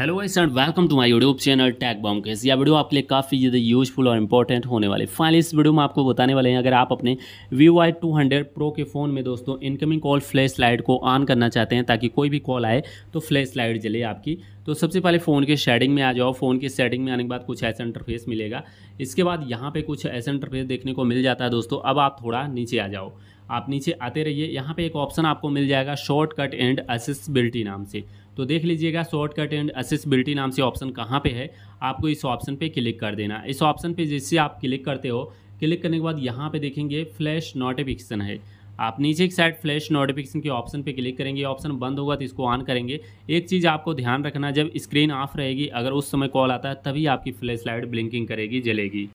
hello guys and welcome to my YouTube channel टैग बॉम केस यह वीडियो आपके लिए काफ़ी ज़्यादा यूजफुल और इंपॉर्टेंट होने वाले फाइनली इस वीडियो में आपको बताने वाले हैं अगर आप अपने V Y two hundred pro के फ़ोन में दोस्तों इनकमिंग कॉल फ्लैश लाइट को ऑन करना चाहते हैं ताकि कोई भी कॉल आए तो फ्लैश लाइट जले आपकी तो सबसे पहले फ़ोन के शेडिंग में आ जाओ फ़ोन के सेटिंग में आने के बाद कुछ ऐसा इंटरफेस मिलेगा इसके बाद यहाँ पर कुछ ऐसा इंटरफेस देखने को मिल जाता है दोस्तों अब आप थोड़ा नीचे आ जाओ आप नीचे आते रहिए यहाँ पे एक ऑप्शन आपको मिल जाएगा शॉर्टकट एंड असेसबिलिटी नाम से तो देख लीजिएगा शॉर्टकट एंड असेसबिलिटी नाम से ऑप्शन कहाँ पे है आपको इस ऑप्शन पे क्लिक कर देना इस ऑप्शन पे जिससे आप क्लिक करते हो क्लिक करने के बाद यहाँ पे देखेंगे फ्लैश नोटिफिकेशन है आप नीचे एक साइड फ्लैश नोटिफिकेशन के ऑप्शन पे क्लिक करेंगे ऑप्शन बंद होगा तो इसको ऑन करेंगे एक चीज़ आपको ध्यान रखना जब स्क्रीन ऑफ रहेगी अगर उस समय कॉल आता है तभी आपकी फ्लैश लाइट ब्लिंकिंग करेगी जलेगी